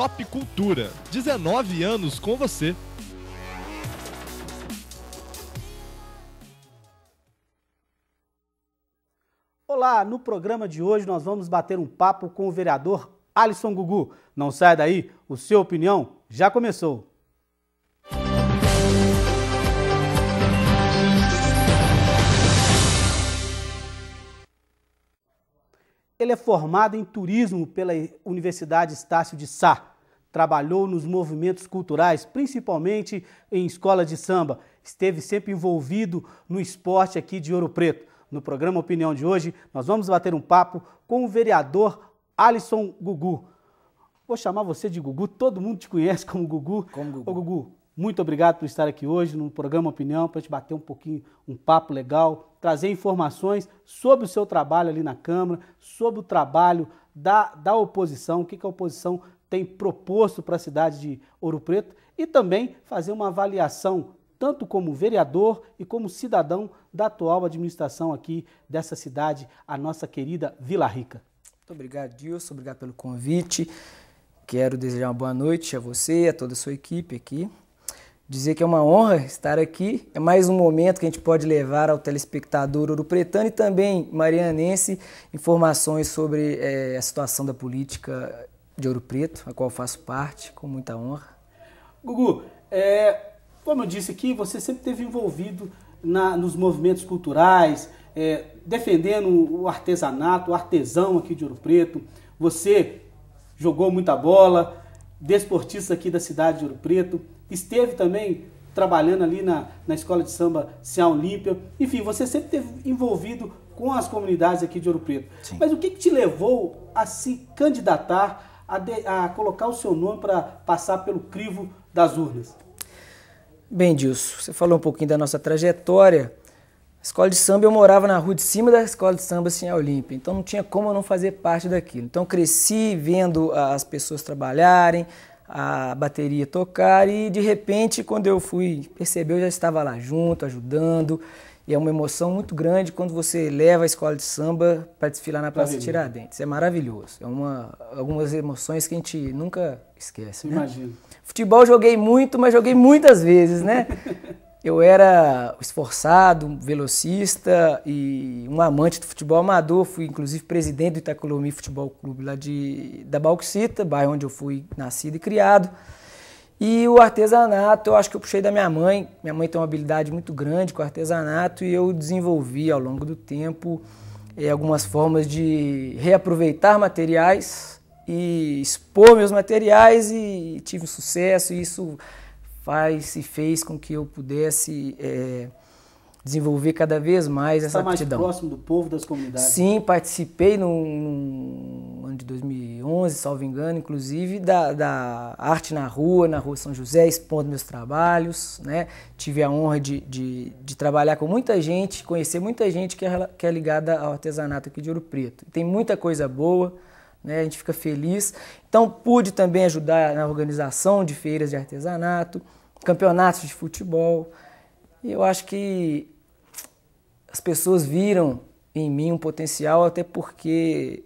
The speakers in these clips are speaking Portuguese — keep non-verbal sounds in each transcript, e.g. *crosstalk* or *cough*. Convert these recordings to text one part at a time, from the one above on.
Top Cultura. 19 anos com você. Olá, no programa de hoje nós vamos bater um papo com o vereador Alisson Gugu. Não sai daí, o seu opinião já começou. Ele é formado em turismo pela Universidade Estácio de Sá. Trabalhou nos movimentos culturais, principalmente em escola de samba. Esteve sempre envolvido no esporte aqui de Ouro Preto. No programa Opinião de hoje, nós vamos bater um papo com o vereador Alisson Gugu. Vou chamar você de Gugu, todo mundo te conhece como Gugu. Como Gugu. Ô, Gugu, muito obrigado por estar aqui hoje no programa Opinião, para a gente bater um pouquinho, um papo legal trazer informações sobre o seu trabalho ali na Câmara, sobre o trabalho da, da oposição, o que, que a oposição tem proposto para a cidade de Ouro Preto e também fazer uma avaliação, tanto como vereador e como cidadão da atual administração aqui dessa cidade, a nossa querida Vila Rica. Muito obrigado, Dilson, obrigado pelo convite. Quero desejar uma boa noite a você, a toda a sua equipe aqui dizer que é uma honra estar aqui. É mais um momento que a gente pode levar ao telespectador ouro Pretano e também marianense informações sobre é, a situação da política de Ouro Preto, a qual faço parte com muita honra. Gugu, é, como eu disse aqui, você sempre esteve envolvido na, nos movimentos culturais, é, defendendo o artesanato, o artesão aqui de Ouro Preto. Você jogou muita bola, desportista aqui da cidade de Ouro Preto, esteve também trabalhando ali na, na escola de samba Cian Olímpia. Enfim, você sempre esteve envolvido com as comunidades aqui de Ouro Preto. Sim. Mas o que, que, te levou a se candidatar, a, de, a colocar o seu nome para passar pelo crivo das urnas? Bem, Dilson, você falou um pouquinho da nossa trajetória. A escola de samba, eu morava na rua de cima da escola de samba, assim, a Olímpia. Então não tinha como eu não fazer parte daquilo. Então cresci vendo as pessoas trabalharem, a bateria tocar e de repente, quando eu fui perceber, eu já estava lá junto, ajudando. E é uma emoção muito grande quando você leva a escola de samba para desfilar na Praça Tiradentes. É maravilhoso. É uma, algumas emoções que a gente nunca esquece. Né? Imagino. Futebol joguei muito, mas joguei muitas vezes, né? *laughs* eu era esforçado, velocista e um amante do futebol amador. Fui, inclusive, presidente do Itacolomi Futebol Clube lá de, da Bauxita, bairro onde eu fui nascido e criado. E o artesanato, eu acho que eu puxei da minha mãe. Minha mãe tem uma habilidade muito grande com o artesanato e eu desenvolvi ao longo do tempo eh, algumas formas de reaproveitar materiais e expor meus materiais e tive sucesso. E isso faz e fez com que eu pudesse é, desenvolver cada vez mais essa atividade. Tá mais aptidão. mais próximo do povo, das comunidades. Sim, participei no, ano de 2011, salvo engano, inclusive, da, da, arte na rua, na rua São José, expondo meus trabalhos. Né? Tive a honra de, de, de trabalhar com muita gente, conhecer muita gente que é, que é ligada ao artesanato aqui de Ouro Preto. Tem muita coisa boa, né? a gente fica feliz. Então, pude também ajudar na organização de feiras de artesanato, campeonatos de futebol. E eu acho que as pessoas viram em mim um potencial, até porque,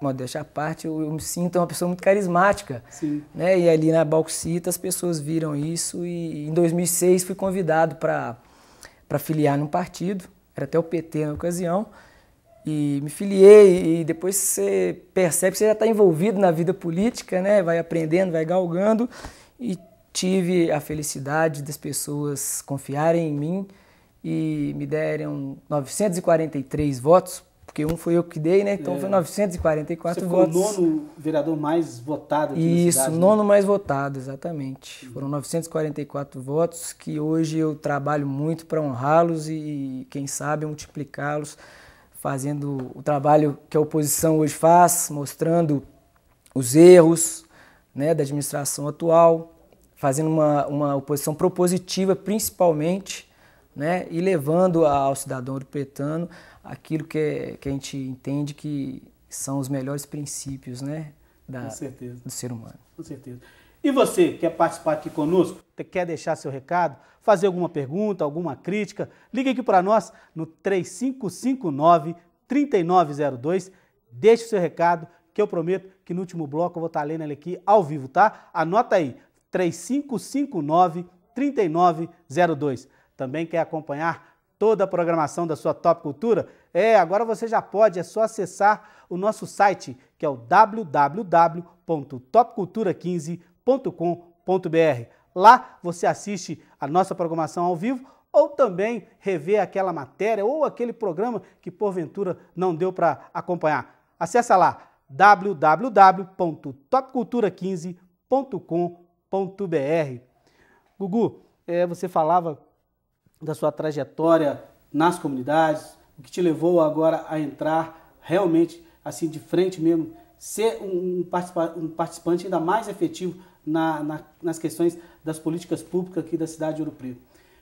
modéstia à parte, eu, eu me sinto uma pessoa muito carismática. Sim. Né? E ali na Bauxita as pessoas viram isso e em 2006 fui convidado para filiar num partido, era até o PT na ocasião, e me filiei e depois você percebe que você já está envolvido na vida política, né? Vai aprendendo, vai galgando e tive a felicidade das pessoas confiarem em mim e me deram 943 votos, porque um foi eu que dei, né? Então é. foi 944 Você votos. Você foi o nono vereador mais votado aqui Isso, cidade, né? nono né? mais votado, exatamente. Uhum. Foram 944 votos que hoje eu trabalho muito para honrá-los e, quem sabe, multiplicá-los fazendo o trabalho que a oposição hoje faz, mostrando os erros né, da administração atual, fazendo uma, uma oposição propositiva, principalmente, né, e levando ao cidadão ouro-pretano aquilo que, é, que a gente entende que são os melhores princípios né, da, do ser humano. Com certeza. E você quer participar aqui conosco? Quer deixar seu recado? Fazer alguma pergunta, alguma crítica? Ligue aqui para nós no 3559 3902. Deixe seu recado que eu prometo que no último bloco eu vou estar tá lendo ele aqui ao vivo, tá? Anota aí, 3559 3902. Também quer acompanhar toda a programação da sua Top Cultura? É, agora você já pode, é só acessar o nosso site, que é o www.topcultura15.com www.radiofobia.com.br. Lá você assiste a nossa programação ao vivo ou também rever aquela matéria ou aquele programa que porventura não deu para acompanhar. Acesse lá www.topcultura15.com.br. Gugu, é, você falava da sua trajetória nas comunidades, o que te levou agora a entrar realmente assim de frente mesmo, ser um, participa um participante ainda mais efetivo na, na, nas questões das políticas públicas aqui da cidade de Ouro Preto.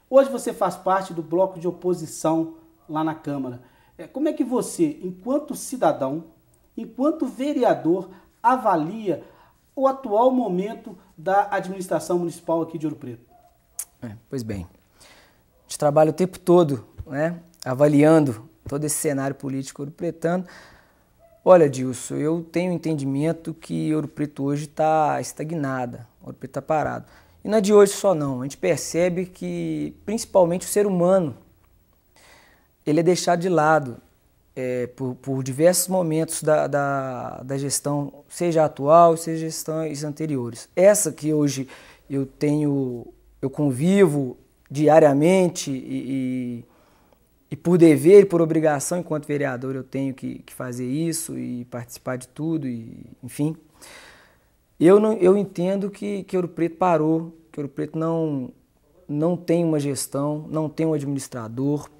Hoje você faz parte do bloco de oposição lá na Câmara. É, como é que você, enquanto cidadão, enquanto vereador, avalia o atual momento da administração municipal aqui de Ouro Preto? É, pois bem, a gente trabalha o tempo todo né, avaliando todo esse cenário político ouro pretano Olha, Dilson, eu tenho entendimento que Ouro Preto hoje está estagnada, Ouro Preto está parado. E não é de hoje só não, a gente percebe que principalmente o ser humano, ele é deixado de lado é, por, por, diversos momentos da, da, da gestão, seja atual, seja gestões anteriores. Essa que hoje eu tenho, eu convivo diariamente e, e e por dever e por obrigação, enquanto vereador, eu tenho que, que fazer isso e participar de tudo, e, enfim. Eu, não, eu entendo que, que Ouro Preto parou, que Ouro Preto não, não tem uma gestão, não tem um administrador.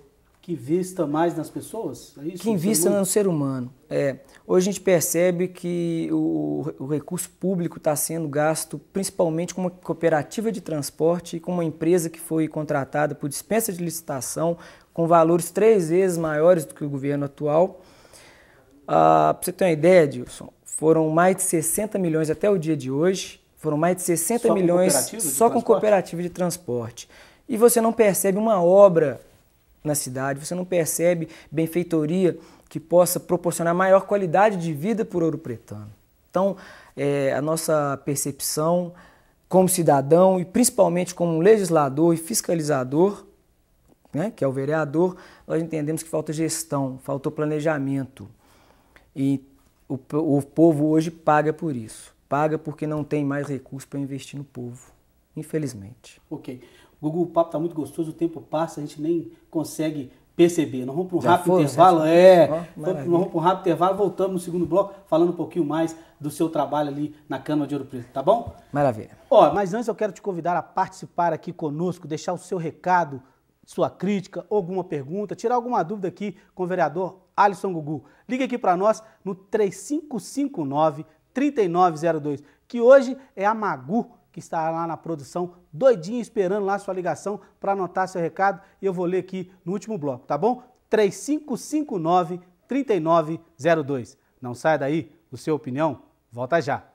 Que vista mais nas pessoas? É isso, que invista no ser humano. É. Hoje a gente percebe que o, o recurso público está sendo gasto principalmente com uma cooperativa de transporte e com uma empresa que foi contratada por dispensa de licitação com valores três vezes maiores do que o governo atual. Ah, para você ter uma ideia, Dilson, foram mais de 60 milhões até o dia de hoje, foram mais de 60 só milhões com só com cooperativa de transporte. E você não percebe uma obra na cidade, você não percebe benfeitoria que possa proporcionar maior qualidade de vida para ouro pretano. Então, é, a nossa percepção como cidadão e principalmente como legislador e fiscalizador né, que é o vereador, nós entendemos que falta gestão, faltou planejamento. E o, o povo hoje paga por isso. Paga porque não tem mais recursos para investir no povo, infelizmente. Ok. Google, o papo está muito gostoso, o tempo passa, a gente nem consegue perceber. Nós vamos para um rápido foi, intervalo. É, oh, nós vamos para um rápido intervalo, voltamos no segundo bloco, falando um pouquinho mais do seu trabalho ali na Câmara de Ouro Preto, tá bom? Maravilha. Ó, mas antes eu quero te convidar a participar aqui conosco, deixar o seu recado, sua crítica, alguma pergunta, tirar alguma dúvida aqui com o vereador Alisson Gugu. Ligue aqui para nós no 3559 3902, que hoje é a Magu que está lá na produção, doidinha esperando lá sua ligação para anotar seu recado e eu vou ler aqui no último bloco, tá bom? 3559 3902. Não sai daí, o seu opinião volta já.